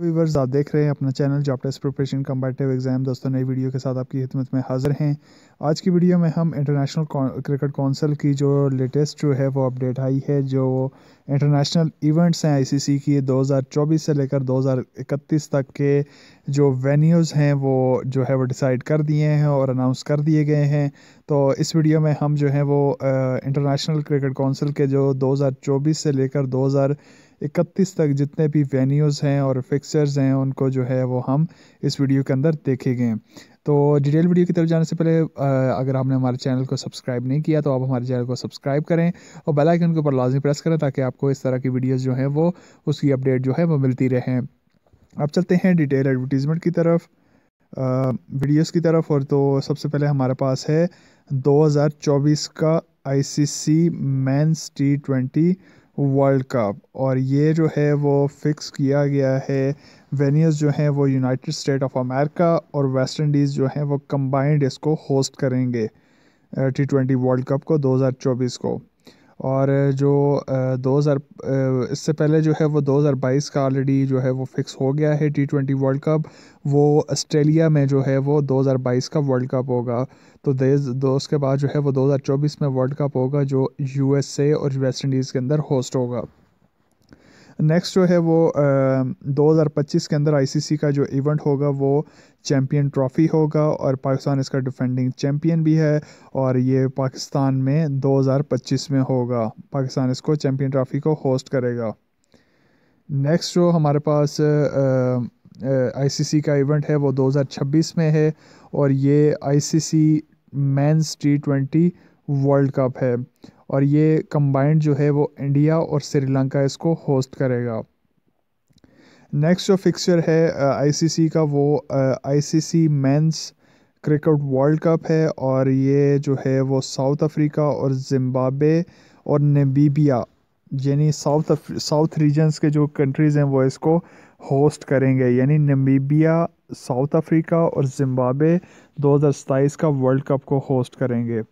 viewers आप देख रहे हैं अपना channel job test preparation competitive exam दोस्तों नई वीडियो के साथ आपकी हिदमत में हाजिर हैं आज की वीडियो में हम इंटरनेशनल क्रिकेट काउंसिल की जो लेटेस्ट जो है वो अपडेट आई है जो इंटरनेशनल इवेंट्स हैं आईसीसी की 2024 से लेकर 2031 तक के जो वेन्यूज़ हैं वो जो है वो डिसाइड कर दिए हैं और अनाउंस कर दिए गए हैं तो इस वीडियो में हम जो है वो इंटरनेशनल क्रिकेट कौंसिल के जो दो से लेकर दो इकतीस तक जितने भी वेन्यूज़ हैं और फिक्सर्स हैं उनको जो है वो हम इस वीडियो के अंदर देखेंगे तो डिटेल वीडियो की तरफ जाने से पहले अगर आपने हमारे चैनल को सब्सक्राइब नहीं किया तो आप हमारे चैनल को सब्सक्राइब करें और बेल आइकन के ऊपर लाजमी प्रेस करें ताकि आपको इस तरह की वीडियोज़ जो हैं वो उसकी अपडेट जो है वो मिलती रहें अब चलते हैं डिटेल एडवर्टीज़मेंट की तरफ वीडियोस की तरफ और तो सबसे पहले हमारे पास है 2024 का ICC men's T twenty world cup और ये जो है वो फिक्स किया गया है वेन्यूज़ जो हैं वो यूनाइटेड स्टेट ऑफ अमेरिका और वेस्ट इंडीज़ जो हैं वो कंबाइंड इसको होस्ट करेंगे टी ट्वेंटी वर्ल्ड कप को 2024 को और जो दो हज़ार इससे पहले जो है वो बाईस का ऑलरेडी जो है वो फिक्स हो गया है टी ट्वेंटी वर्ल्ड कप वो ऑस्ट्रेलिया में जो है वो दो हज़ार बाईस का वर्ल्ड कप होगा तो दे दो उसके बाद जो है वो चौबीस में वर्ल्ड कप होगा जो यू एस ए और वेस्ट इंडीज़ के अंदर होस्ट होगा नेक्स्ट जो है वो दो हज़ार पच्चीस के अंदर आईसीसी का जो इवेंट होगा वो चैम्पियन ट्रॉफ़ी होगा और पाकिस्तान इसका डिफेंडिंग चैम्पियन भी है और ये पाकिस्तान में दो हज़ार पच्चीस में होगा पाकिस्तान इसको चैम्पियन ट्रॉफ़ी को होस्ट करेगा नेक्स्ट जो हमारे पास आईसीसी का इवेंट है वो 2026 में है और ये ICC men's T twenty world cup है और ये कंबाइंड जो है वो इंडिया और श्रीलंका इसको होस्ट करेगा नेक्स्ट जो फिक्सचर है आईसीसी uh, का वो ICC men's cricket world cup है और ये जो है वो साउथ अफ्रीका और जिम्बाब्वे और नबीबिया यानी साउथ साउथ रीजन्स के जो कंट्रीज़ हैं वो इसको होस्ट करेंगे यानी नबीबिया साउथ अफ्रीका और जिम्बाब्वे 2027 का वर्ल्ड कप को होस्ट करेंगे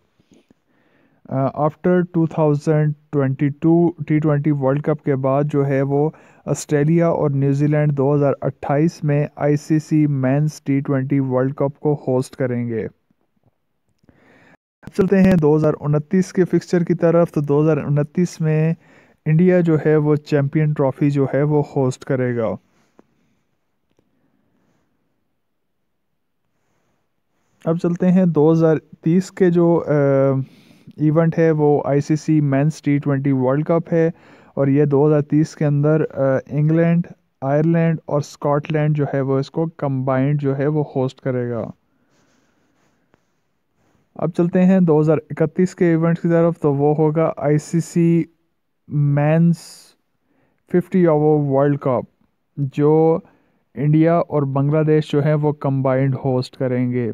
आफ्टर 2022 टी वर्ल्ड कप के बाद जो है वो ऑस्ट्रेलिया और न्यूजीलैंड 2028 में ICC men's T world cup को होस्ट करेंगे चलते हैं 2029 के फिक्सचर की तरफ तो 2029 में इंडिया जो है वो चैम्पियन ट्रॉफी जो है वो होस्ट करेगा अब चलते हैं 2030 के जो आ, इवेंट है वो ICC men's T twenty world cup है और ये 2030 के अंदर इंग्लैंड आयरलैंड और स्कॉटलैंड जो है वो इसको कंबाइंड जो है वो होस्ट करेगा अब चलते हैं 2031 के इवेंट्स की तरफ तो वो होगा ICC men's 50 over world cup जो इंडिया और बांग्लादेश जो है वो कंबाइंड होस्ट करेंगे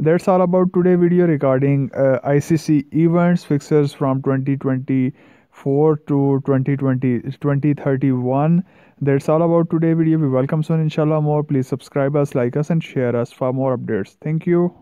that's all about today video regarding uh, icc events fixtures from 2024 to 2020 2031 that's all about today video we welcome soon inshallah more please subscribe us like us and share us for more updates thank you